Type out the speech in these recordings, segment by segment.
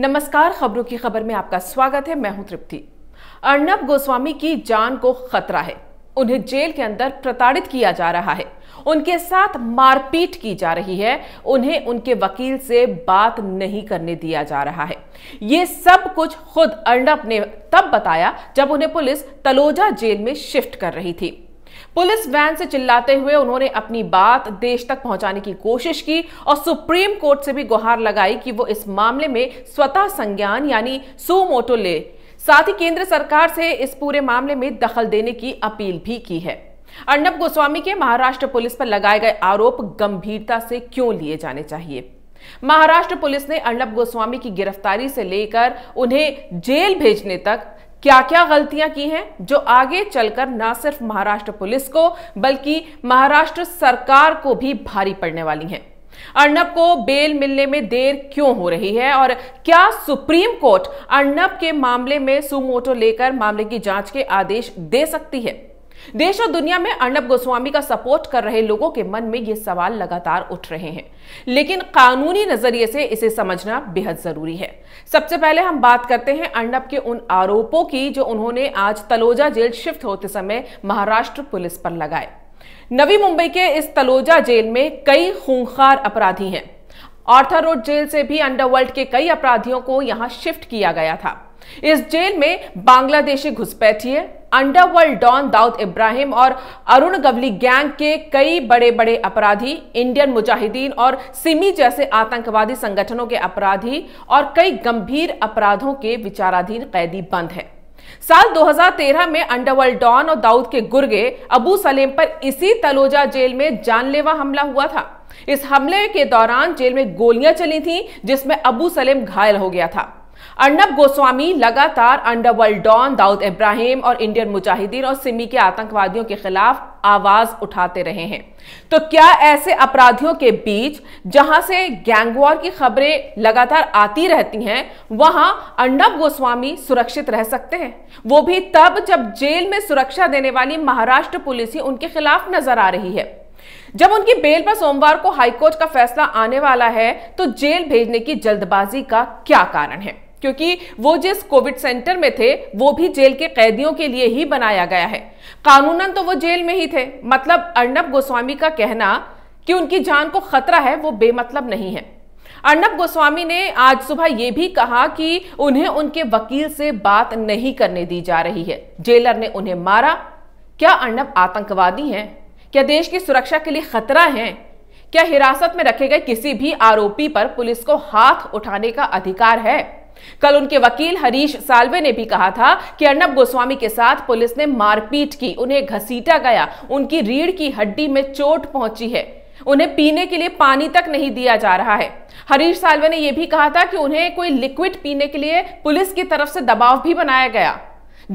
नमस्कार खबरों की खबर में आपका स्वागत है मैं हूं तृप्ति अर्णब गोस्वामी की जान को खतरा है उन्हें जेल के अंदर प्रताड़ित किया जा रहा है उनके साथ मारपीट की जा रही है उन्हें उनके वकील से बात नहीं करने दिया जा रहा है ये सब कुछ खुद अर्णब ने तब बताया जब उन्हें पुलिस तलोजा जेल में शिफ्ट कर रही थी पुलिस वैन से चिल्लाते हुए उन्होंने अपनी बात देश तक पहुंचाने की कोशिश की और सुप्रीम कोर्ट से भी गुहार लगाई कि वो इस मामले में स्वतः संज्ञान यानी सुमोटो ले साथ ही केंद्र सरकार से इस पूरे मामले में दखल देने की अपील भी की है अर्णब गोस्वामी के महाराष्ट्र पुलिस पर लगाए गए आरोप गंभीरता से क्यों लिए जाने चाहिए महाराष्ट्र पुलिस ने अर्णब गोस्वामी की गिरफ्तारी से लेकर उन्हें जेल भेजने तक क्या क्या गलतियां की हैं जो आगे चलकर ना सिर्फ महाराष्ट्र पुलिस को बल्कि महाराष्ट्र सरकार को भी भारी पड़ने वाली हैं अर्नब को बेल मिलने में देर क्यों हो रही है और क्या सुप्रीम कोर्ट अर्नब के मामले में सुमोटो लेकर मामले की जांच के आदेश दे सकती है देश और दुनिया में अर्णब गोस्वामी का सपोर्ट कर रहे लोगों के मन में ये सवाल लगातार उठ रहे हैं लेकिन कानूनी नजरिए से इसे समझना बेहद जरूरी है सबसे पहले हम बात करते हैं अर्णब के उन आरोपों की जो उन्होंने आज तलोजा जेल शिफ्ट होते समय महाराष्ट्र पुलिस पर लगाए नवी मुंबई के इस तलोजा जेल में कई खूंखार अपराधी हैं ऑर्थर रोड जेल से भी अंडरवर्ल्ड के कई अपराधियों को यहां शिफ्ट किया गया था इस जेल में बांग्लादेशी है अंडरवर्ल्ड डॉन दाऊद इब्राहिम और अरुण गवली गैंग के कई बड़े बड़े अपराधी इंडियन मुजाहिदीन और सिमी जैसे आतंकवादी संगठनों के अपराधी और कई गंभीर अपराधों के विचाराधीन कैदी बंद हैं साल 2013 में अंडरवर्ल्ड डॉन और दाऊद के गुर्गे अबू सलेम पर इसी तलोजा जेल में जानलेवा हमला हुआ था इस हमले के दौरान जेल में गोलियां चली थी जिसमें अबू सलेम घायल हो गया था अर्नब गोस्वामी लगातार अंडरवर्ल्ड डॉन दाऊद इब्राहिम और इंडियन मुजाहिदीन और सिमी के आतंकवादियों के खिलाफ आवाज उठाते रहे हैं तो क्या ऐसे अपराधियों के बीच जहां से गैंगवॉर की खबरें लगातार आती रहती हैं वहां अर्णब गोस्वामी सुरक्षित रह सकते हैं वो भी तब जब जेल में सुरक्षा देने वाली महाराष्ट्र पुलिस ही उनके खिलाफ नजर आ रही है जब उनकी बेल पर सोमवार को हाईकोर्ट का फैसला आने वाला है तो जेल भेजने की जल्दबाजी का क्या कारण है क्योंकि वो जिस कोविड सेंटर में थे वो भी जेल के कैदियों के लिए ही बनाया गया है कानूनन तो वो जेल में ही थे मतलब अर्णब गोस्वामी का कहना कि उनकी जान को खतरा है वो बेमतलब नहीं है अर्णब गोस्वामी ने आज सुबह यह भी कहा कि उन्हें उनके वकील से बात नहीं करने दी जा रही है जेलर ने उन्हें मारा क्या अर्णब आतंकवादी हैं क्या देश की सुरक्षा के लिए खतरा है क्या हिरासत में रखे गए किसी भी आरोपी पर पुलिस को हाथ उठाने का अधिकार है कल उनके वकील हरीश सालवे ने भी कहा था कि अर्नब गोस्वामी के साथ पुलिस ने मारपीट की उन्हें घसीटा गया उनकी रीढ़ की हड्डी में चोट पहुंची है उन्हें पीने के लिए पानी तक नहीं दिया जा रहा है हरीश सालवे ने यह भी कहा था कि उन्हें कोई लिक्विड पीने के लिए पुलिस की तरफ से दबाव भी बनाया गया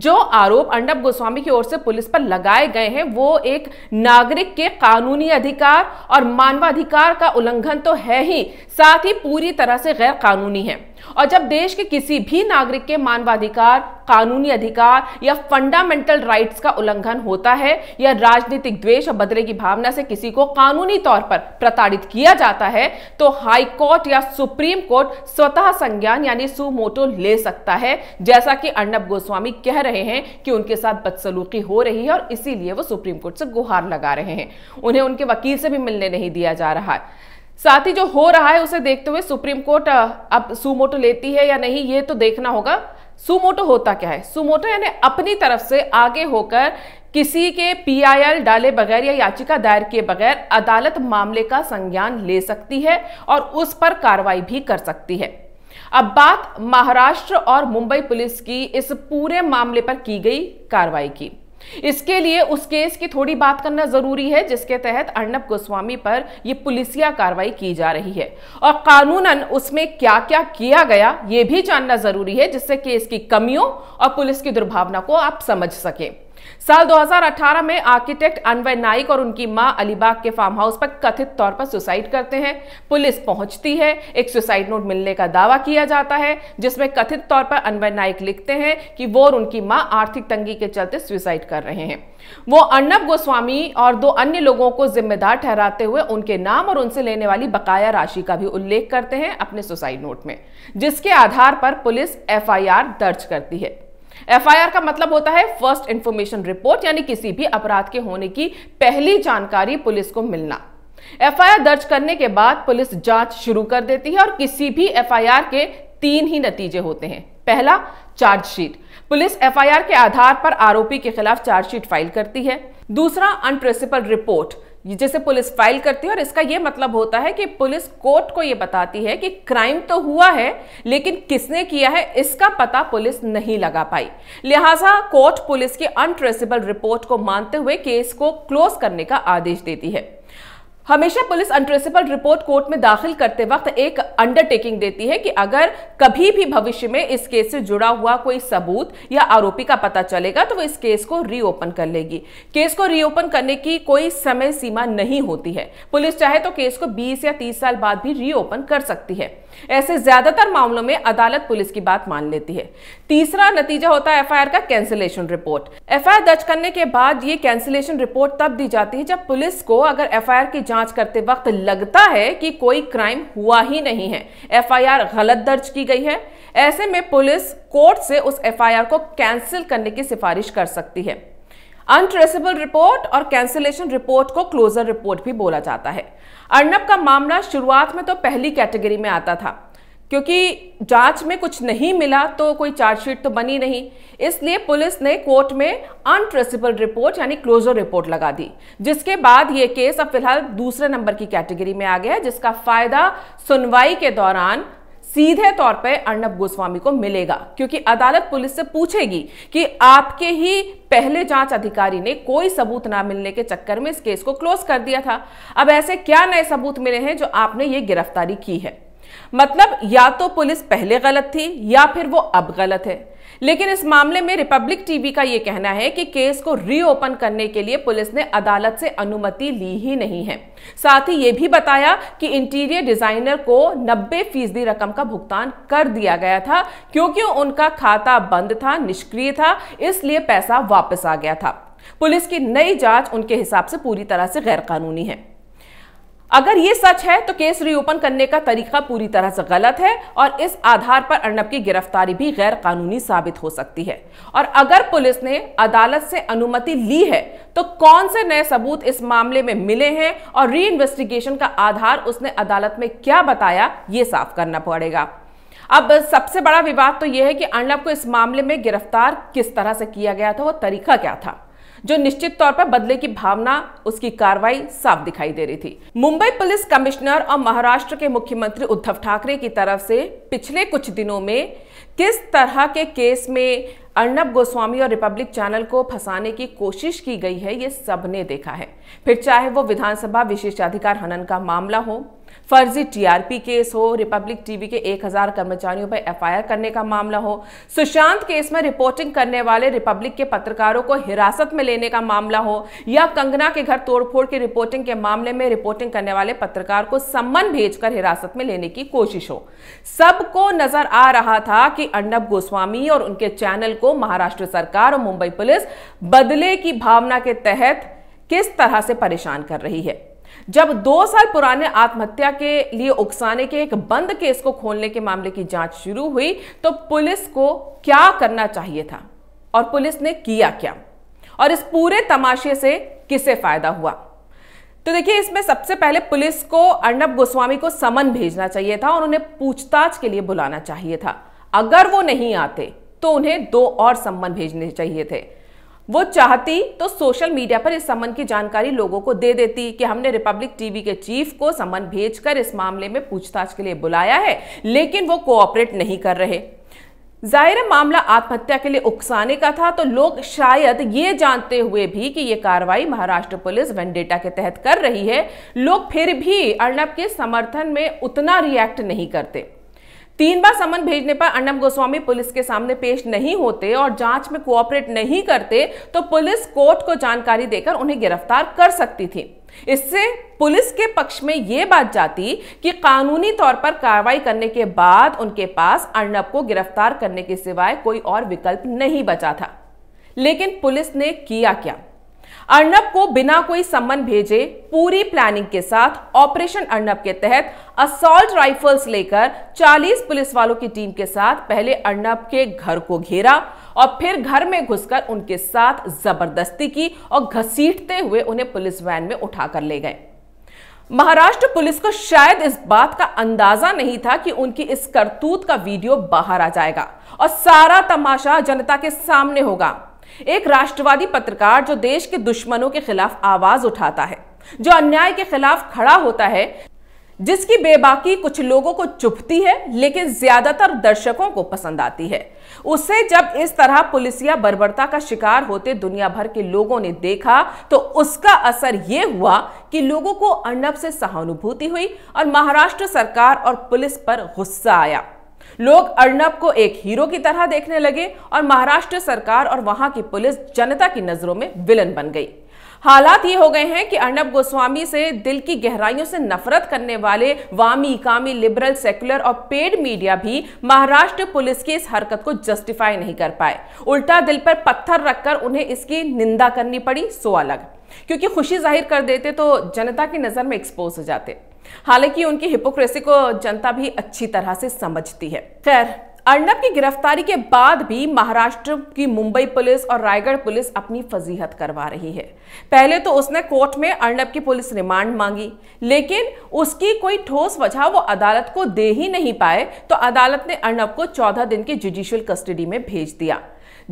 जो आरोप अर्णब गोस्वामी की ओर से पुलिस पर लगाए गए हैं वो एक नागरिक के कानूनी अधिकार और मानवाधिकार का उल्लंघन तो है ही साथ ही पूरी तरह से गैर कानूनी है और जब देश के किसी भी नागरिक के मानवाधिकार कानूनी अधिकार या फंडामेंटल राइट्स का उल्लंघन होता है या राजनीतिक द्वेष और बदले की भावना से किसी को कानूनी तौर पर प्रताड़ित किया जाता है तो हाई कोर्ट या सुप्रीम कोर्ट स्वतः संज्ञान यानी सुमोटो ले सकता है जैसा कि अर्णब गोस्वामी कह रहे हैं कि उनके साथ बदसलूकी हो रही है और इसीलिए वो सुप्रीम कोर्ट से गुहार लगा रहे हैं उन्हें उनके वकील से भी मिलने नहीं दिया जा रहा है साथ ही जो हो रहा है उसे देखते हुए सुप्रीम कोर्ट अब सुमोटो लेती है या नहीं ये तो देखना होगा सुमोटो होता क्या है सुमोटो यानी अपनी तरफ से आगे होकर किसी के पीआईएल डाले बगैर या याचिका दायर किए बगैर अदालत मामले का संज्ञान ले सकती है और उस पर कार्रवाई भी कर सकती है अब बात महाराष्ट्र और मुंबई पुलिस की इस पूरे मामले पर की गई कार्रवाई की इसके लिए उस केस की थोड़ी बात करना जरूरी है जिसके तहत अर्णब गोस्वामी पर यह पुलिसिया कार्रवाई की जा रही है और कानूनन उसमें क्या क्या किया गया यह भी जानना जरूरी है जिससे केस की कमियों और पुलिस की दुर्भावना को आप समझ सकें साल 2018 में आर्किटेक्ट अनवय नाइक और उनकी मां अलीबाग के फार्म हाउस पर कथित तौर पर सुसाइड करते हैं पुलिस पहुंचती है एक सुसाइड नोट मिलने का दावा किया जाता है जिसमें कथित तौर पर अनवय नाइक लिखते हैं कि वो और उनकी मां आर्थिक तंगी के चलते सुसाइड कर रहे हैं वो अर्णब गोस्वामी और दो अन्य लोगों को जिम्मेदार ठहराते हुए उनके नाम और उनसे लेने वाली बकाया राशि का भी उल्लेख करते हैं अपने सुसाइड नोट में जिसके आधार पर पुलिस एफ दर्ज करती है एफआईआर का मतलब होता है फर्स्ट इंफॉर्मेशन रिपोर्ट यानी किसी भी अपराध के होने की पहली जानकारी पुलिस को मिलना एफआईआर दर्ज करने के बाद पुलिस जांच शुरू कर देती है और किसी भी एफआईआर के तीन ही नतीजे होते हैं पहला चार्जशीट पुलिस एफआईआर के आधार पर आरोपी के खिलाफ चार्जशीट फाइल करती है दूसरा अनप्रिंसिपल रिपोर्ट जैसे पुलिस फाइल करती है और इसका यह मतलब होता है कि पुलिस कोर्ट को यह बताती है कि क्राइम तो हुआ है लेकिन किसने किया है इसका पता पुलिस नहीं लगा पाई लिहाजा कोर्ट पुलिस की अनट्रेसेबल रिपोर्ट को मानते हुए केस को क्लोज करने का आदेश देती है हमेशा पुलिस अनट्रेसेबल रिपोर्ट कोर्ट में दाखिल करते वक्त एक अंडरटेकिंग देती है कि अगर कभी भी भविष्य में इस केस से जुड़ा हुआ कोई सबूत या आरोपी का पता चलेगा तो वो इस केस को रीओपन कर लेगी केस को रीओपन करने की कोई समय सीमा नहीं होती है पुलिस चाहे तो केस को 20 या 30 साल बाद भी रीओपन कर सकती है ऐसे ज्यादातर मामलों में अदालत पुलिस की बात मान लेती है तीसरा नतीजा होता है एफआईआर का कैंसिलेशन रिपोर्ट एफआईआर दर्ज करने के बाद ये कैंसिलेशन रिपोर्ट तब दी जाती है जब पुलिस को अगर एफआईआर की जांच करते वक्त लगता है कि कोई क्राइम हुआ ही नहीं है एफआईआर गलत दर्ज की गई है ऐसे में पुलिस कोर्ट से उस एफआईआर को कैंसिल करने की सिफारिश कर सकती है अनट्रेसेबल रिपोर्ट और कैंसिलेशन रिपोर्ट को क्लोजर रिपोर्ट भी बोला जाता है अर्नब का मामला शुरुआत में तो पहली कैटेगरी में आता था क्योंकि जांच में कुछ नहीं मिला तो कोई चार्जशीट तो बनी नहीं इसलिए पुलिस ने कोर्ट में अनट्रेसिबल रिपोर्ट यानी क्लोजर रिपोर्ट लगा दी जिसके बाद यह केस अब फिलहाल दूसरे नंबर की कैटेगरी में आ गया है जिसका फायदा सुनवाई के दौरान सीधे तौर पर अर्णब गोस्वामी को मिलेगा क्योंकि अदालत पुलिस से पूछेगी कि आपके ही पहले जांच अधिकारी ने कोई सबूत ना मिलने के चक्कर में इस केस को क्लोज कर दिया था अब ऐसे क्या नए सबूत मिले हैं जो आपने ये गिरफ्तारी की है मतलब या तो पुलिस पहले गलत थी या फिर वो अब गलत है लेकिन इस मामले में रिपब्लिक टीवी का ये कहना है कि केस को रीओपन करने के लिए पुलिस ने अदालत से अनुमति ली ही नहीं है साथ ही ये भी बताया कि इंटीरियर डिजाइनर को 90 फीसदी रकम का भुगतान कर दिया गया था क्योंकि उनका खाता बंद था निष्क्रिय था इसलिए पैसा वापस आ गया था पुलिस की नई जांच उनके हिसाब से पूरी तरह से गैरकानूनी है अगर ये सच है तो केस रीओपन करने का तरीका पूरी तरह से गलत है और इस आधार पर अर्नब की गिरफ्तारी भी गैर कानूनी साबित हो सकती है और अगर पुलिस ने अदालत से अनुमति ली है तो कौन से नए सबूत इस मामले में मिले हैं और री इन्वेस्टिगेशन का आधार उसने अदालत में क्या बताया ये साफ करना पड़ेगा अब सबसे बड़ा विवाद तो यह है कि अर्नब को इस मामले में गिरफ्तार किस तरह से किया गया था वो तरीका क्या था जो निश्चित तौर पर बदले की भावना उसकी कार्रवाई साफ दिखाई दे रही थी मुंबई पुलिस कमिश्नर और महाराष्ट्र के मुख्यमंत्री उद्धव ठाकरे की तरफ से पिछले कुछ दिनों में किस तरह के केस में अर्णब गोस्वामी और रिपब्लिक चैनल को फंसाने की कोशिश की गई है ये सबने देखा है फिर चाहे वो विधानसभा विशेषाधिकार हनन का मामला हो फर्जी टीआरपी केस हो रिपब्लिक टीवी के 1000 कर्मचारियों पर एफआईआर करने का मामला हो सुशांत केस में रिपोर्टिंग करने वाले रिपब्लिक के पत्रकारों को हिरासत में लेने का मामला हो या कंगना के घर तोड़फोड़ की रिपोर्टिंग के मामले में रिपोर्टिंग करने वाले पत्रकार को सम्मन भेजकर हिरासत में लेने की कोशिश हो सबको नजर आ रहा था कि अर्णब गोस्वामी और उनके चैनल को महाराष्ट्र सरकार और मुंबई पुलिस बदले की भावना के तहत किस तरह से परेशान कर रही है जब दो साल पुराने आत्महत्या के लिए उकसाने के एक बंद केस को खोलने के मामले की जांच शुरू हुई तो पुलिस को क्या करना चाहिए था और पुलिस ने किया क्या और इस पूरे तमाशे से किसे फायदा हुआ तो देखिए इसमें सबसे पहले पुलिस को अर्णब गोस्वामी को समन भेजना चाहिए था और उन्हें पूछताछ के लिए बुलाना चाहिए था अगर वो नहीं आते तो उन्हें दो और सम्मन भेजने चाहिए थे वो चाहती तो सोशल मीडिया पर इस संबंध की जानकारी लोगों को दे देती कि हमने रिपब्लिक टीवी के चीफ को समन भेजकर इस मामले में पूछताछ के लिए बुलाया है लेकिन वो कोऑपरेट नहीं कर रहे जाहिर मामला आत्महत्या के लिए उकसाने का था तो लोग शायद ये जानते हुए भी कि ये कार्रवाई महाराष्ट्र पुलिस वेंडेटा के तहत कर रही है लोग फिर भी अर्णब के समर्थन में उतना रिएक्ट नहीं करते तीन बार समन भेजने पर अर्णब गोस्वामी पुलिस के सामने पेश नहीं होते और जांच में कोऑपरेट नहीं करते तो पुलिस कोर्ट को जानकारी देकर उन्हें गिरफ्तार कर सकती थी इससे पुलिस के पक्ष में यह बात जाती कि कानूनी तौर पर कार्रवाई करने के बाद उनके पास अर्णब को गिरफ्तार करने के सिवाय कोई और विकल्प नहीं बचा था लेकिन पुलिस ने किया क्या अर्नब को बिना कोई सम्मन भेजे पूरी प्लानिंग के साथ ऑपरेशन अर्नब के तहत असॉल्ट राइफल्स लेकर 40 पुलिस वालों की टीम के साथ पहले अर्नब के घर को घेरा और फिर घर में घुसकर उनके साथ जबरदस्ती की और घसीटते हुए उन्हें पुलिस वैन में उठाकर ले गए महाराष्ट्र पुलिस को शायद इस बात का अंदाजा नहीं था कि उनकी इस करतूत का वीडियो बाहर आ जाएगा और सारा तमाशा जनता के सामने होगा एक राष्ट्रवादी पत्रकार जो देश के दुश्मनों के खिलाफ आवाज उठाता है जो अन्याय के खिलाफ खड़ा होता है जिसकी बेबाकी कुछ लोगों को चुपती है लेकिन ज्यादातर दर्शकों को पसंद आती है उसे जब इस तरह पुलिसिया बर्बरता का शिकार होते दुनिया भर के लोगों ने देखा तो उसका असर यह हुआ कि लोगों को अर्णब से सहानुभूति हुई और महाराष्ट्र सरकार और पुलिस पर गुस्सा आया लोग अर्णब को एक हीरो की तरह देखने लगे और महाराष्ट्र सरकार और वहां की पुलिस जनता की नजरों में विलन बन गई हालात ये हो गए हैं कि अर्णब गोस्वामी से दिल की गहराइयों से नफरत करने वाले वामी कामी लिबरल सेकुलर और पेड मीडिया भी महाराष्ट्र पुलिस की इस हरकत को जस्टिफाई नहीं कर पाए उल्टा दिल पर पत्थर रखकर उन्हें इसकी निंदा करनी पड़ी सो अलग क्योंकि खुशी जाहिर कर देते तो जनता की नजर में एक्सपोज हो जाते हालांकि उनकी हिपोक्रेसी को जनता भी अच्छी तरह से समझती है खैर अर्णब की गिरफ्तारी के बाद भी महाराष्ट्र की मुंबई पुलिस और रायगढ़ पुलिस अपनी फजीहत करवा रही है पहले तो उसने कोर्ट में अर्णब की पुलिस रिमांड मांगी लेकिन उसकी कोई ठोस वजह वो अदालत को दे ही नहीं पाए तो अदालत ने अर्णब को 14 दिन की जुडिशियल कस्टडी में भेज दिया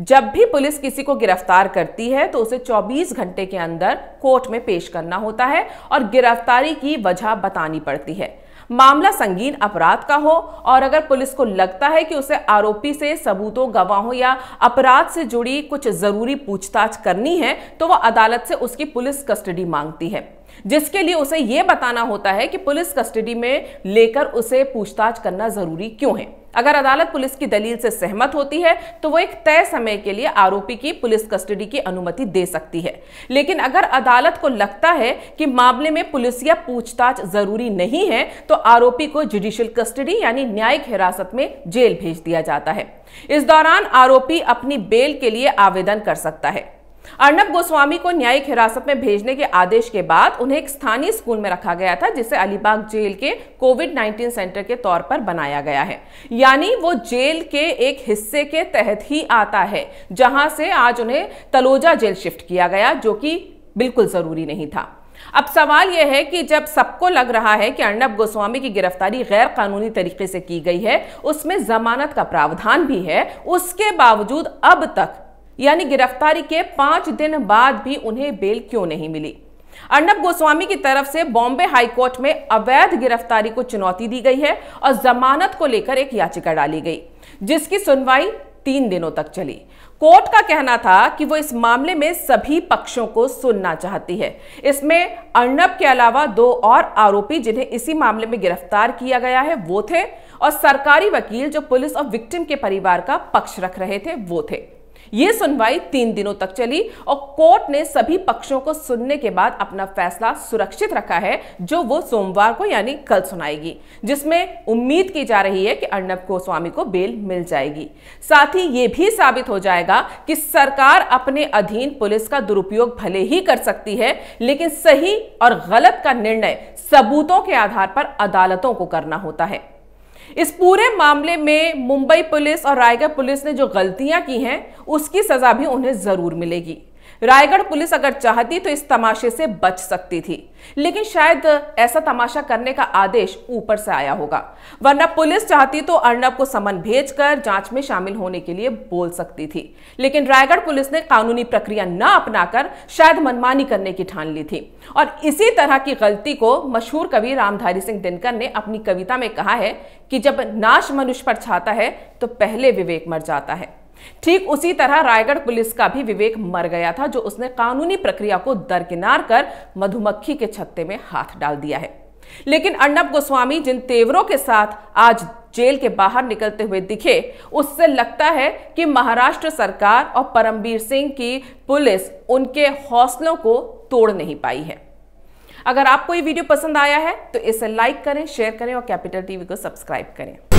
जब भी पुलिस किसी को गिरफ्तार करती है तो उसे 24 घंटे के अंदर कोर्ट में पेश करना होता है और गिरफ्तारी की वजह बतानी पड़ती है मामला संगीन अपराध का हो और अगर पुलिस को लगता है कि उसे आरोपी से सबूतों गवाहों या अपराध से जुड़ी कुछ जरूरी पूछताछ करनी है तो वह अदालत से उसकी पुलिस कस्टडी मांगती है जिसके लिए उसे यह बताना होता है कि पुलिस कस्टडी में लेकर उसे पूछताछ करना जरूरी क्यों है अगर अदालत पुलिस की दलील से सहमत होती है तो वो एक तय समय के लिए आरोपी की पुलिस कस्टडी की अनुमति दे सकती है लेकिन अगर अदालत को लगता है कि मामले में पुलिस या पूछताछ जरूरी नहीं है तो आरोपी को जुडिशियल कस्टडी यानी न्यायिक हिरासत में जेल भेज दिया जाता है इस दौरान आरोपी अपनी बेल के लिए आवेदन कर सकता है अर्नब गोस्वामी को न्यायिक हिरासत में भेजने के आदेश के बाद उन्हें एक स्थानीय स्कूल में रखा गया था जिसे अलीबाग जेल के कोविड 19 सेंटर के तौर पर बनाया गया है यानी वो जेल के एक हिस्से के तहत ही आता है जहां से आज उन्हें तलोजा जेल शिफ्ट किया गया जो कि बिल्कुल जरूरी नहीं था अब सवाल यह है कि जब सबको लग रहा है कि अर्णब गोस्वामी की गिरफ्तारी गैर कानूनी तरीके से की गई है उसमें जमानत का प्रावधान भी है उसके बावजूद अब तक यानी गिरफ्तारी के पांच दिन बाद भी उन्हें बेल क्यों नहीं मिली अर्णब गोस्वामी की तरफ से बॉम्बे हाईकोर्ट में अवैध गिरफ्तारी को चुनौती दी गई है और जमानत को लेकर एक याचिका डाली गई जिसकी सुनवाई तीन दिनों तक चली कोर्ट का कहना था कि वो इस मामले में सभी पक्षों को सुनना चाहती है इसमें अर्णब के अलावा दो और आरोपी जिन्हें इसी मामले में गिरफ्तार किया गया है वो थे और सरकारी वकील जो पुलिस और विक्टिम के परिवार का पक्ष रख रहे थे वो थे यह सुनवाई तीन दिनों तक चली और कोर्ट ने सभी पक्षों को सुनने के बाद अपना फैसला सुरक्षित रखा है जो वो सोमवार को यानी कल सुनाएगी जिसमें उम्मीद की जा रही है कि अर्णब गोस्वामी को बेल मिल जाएगी साथ ही यह भी साबित हो जाएगा कि सरकार अपने अधीन पुलिस का दुरुपयोग भले ही कर सकती है लेकिन सही और गलत का निर्णय सबूतों के आधार पर अदालतों को करना होता है इस पूरे मामले में मुंबई पुलिस और रायगढ़ पुलिस ने जो गलतियां की हैं उसकी सजा भी उन्हें जरूर मिलेगी रायगढ़ पुलिस अगर चाहती तो इस तमाशे से बच सकती थी लेकिन शायद ऐसा तमाशा करने का आदेश ऊपर से आया होगा वरना पुलिस चाहती तो अर्नब को समन भेजकर जांच में शामिल होने के लिए बोल सकती थी लेकिन रायगढ़ पुलिस ने कानूनी प्रक्रिया न अपनाकर शायद मनमानी करने की ठान ली थी और इसी तरह की गलती को मशहूर कवि रामधारी सिंह दिनकर ने अपनी कविता में कहा है कि जब नाश मनुष्य पर छाता है तो पहले विवेक मर जाता है ठीक उसी तरह रायगढ़ पुलिस का भी विवेक मर गया था जो उसने कानूनी प्रक्रिया को दरकिनार कर मधुमक्खी के छत्ते में हाथ डाल दिया है लेकिन अर्णब गोस्वामी जिन तेवरों के साथ आज जेल के बाहर निकलते हुए दिखे उससे लगता है कि महाराष्ट्र सरकार और परमबीर सिंह की पुलिस उनके हौसलों को तोड़ नहीं पाई है अगर आपको ये वीडियो पसंद आया है तो इसे लाइक करें शेयर करें और कैपिटल टीवी को सब्सक्राइब करें